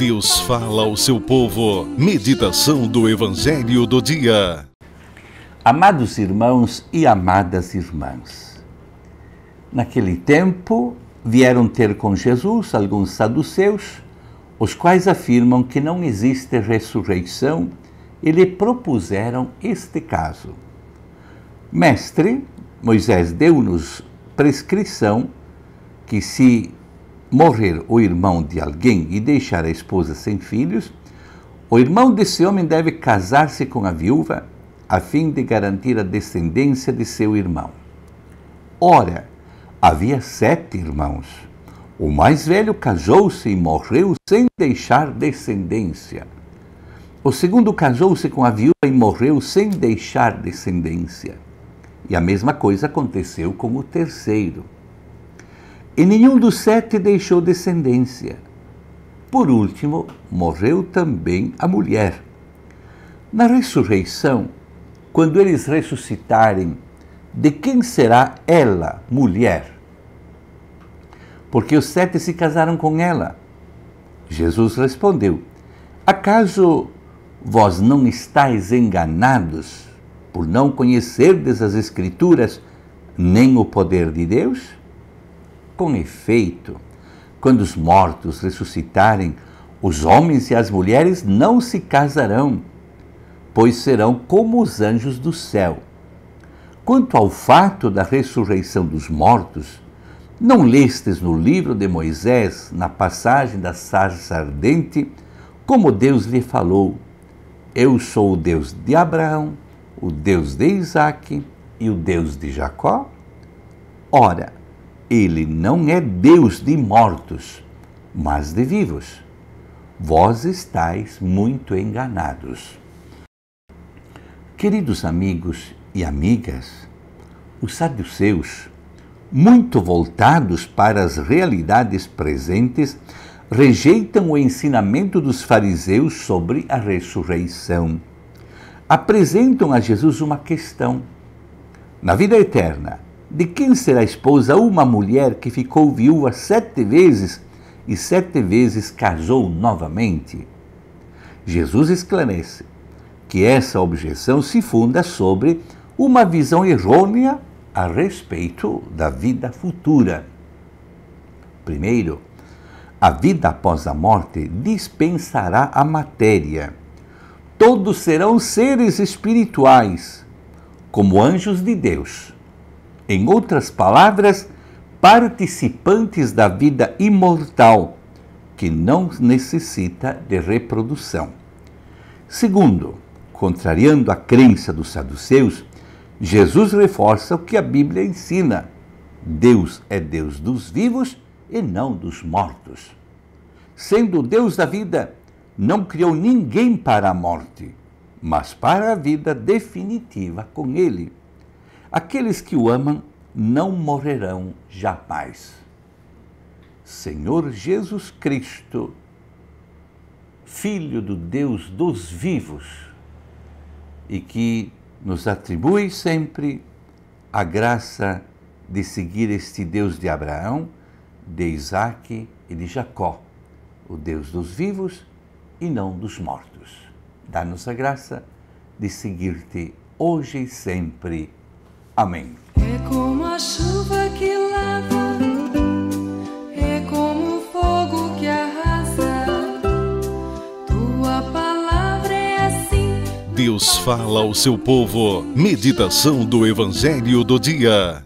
Deus fala ao seu povo. Meditação do Evangelho do Dia. Amados irmãos e amadas irmãs, naquele tempo vieram ter com Jesus alguns saduceus, os quais afirmam que não existe ressurreição e lhe propuseram este caso. Mestre, Moisés deu-nos prescrição que se morrer o irmão de alguém e deixar a esposa sem filhos, o irmão desse homem deve casar-se com a viúva, a fim de garantir a descendência de seu irmão. Ora, havia sete irmãos. O mais velho casou-se e morreu sem deixar descendência. O segundo casou-se com a viúva e morreu sem deixar descendência. E a mesma coisa aconteceu com o terceiro. E nenhum dos sete deixou descendência. Por último, morreu também a mulher. Na ressurreição, quando eles ressuscitarem, de quem será ela, mulher? Porque os sete se casaram com ela. Jesus respondeu: Acaso vós não estáis enganados por não conhecerdes as Escrituras nem o poder de Deus? Com efeito, quando os mortos ressuscitarem, os homens e as mulheres não se casarão, pois serão como os anjos do céu. Quanto ao fato da ressurreição dos mortos, não lestes no livro de Moisés, na passagem da sarça ardente, como Deus lhe falou: Eu sou o Deus de Abraão, o Deus de Isaque e o Deus de Jacó? Ora, ele não é Deus de mortos, mas de vivos. Vós estáis muito enganados. Queridos amigos e amigas, os saduceus, muito voltados para as realidades presentes, rejeitam o ensinamento dos fariseus sobre a ressurreição. Apresentam a Jesus uma questão: na vida eterna, de quem será esposa uma mulher que ficou viúva sete vezes e sete vezes casou novamente? Jesus esclarece que essa objeção se funda sobre uma visão errônea a respeito da vida futura. Primeiro, a vida após a morte dispensará a matéria. Todos serão seres espirituais, como anjos de Deus em outras palavras, participantes da vida imortal, que não necessita de reprodução. Segundo, contrariando a crença dos saduceus, Jesus reforça o que a Bíblia ensina: Deus é Deus dos vivos e não dos mortos. Sendo Deus da vida, não criou ninguém para a morte, mas para a vida definitiva com Ele. Aqueles que o amam não morrerão jamais. Senhor Jesus Cristo, Filho do Deus dos vivos, e que nos atribui sempre a graça de seguir este Deus de Abraão, de Isaac e de Jacó, o Deus dos vivos e não dos mortos. Dá-nos a graça de seguir-te hoje e sempre. Amém. É como a chuva que lava, é como o fogo que Tua palavra é assim. Deus fala ao seu povo. Meditação do Evangelho do Dia.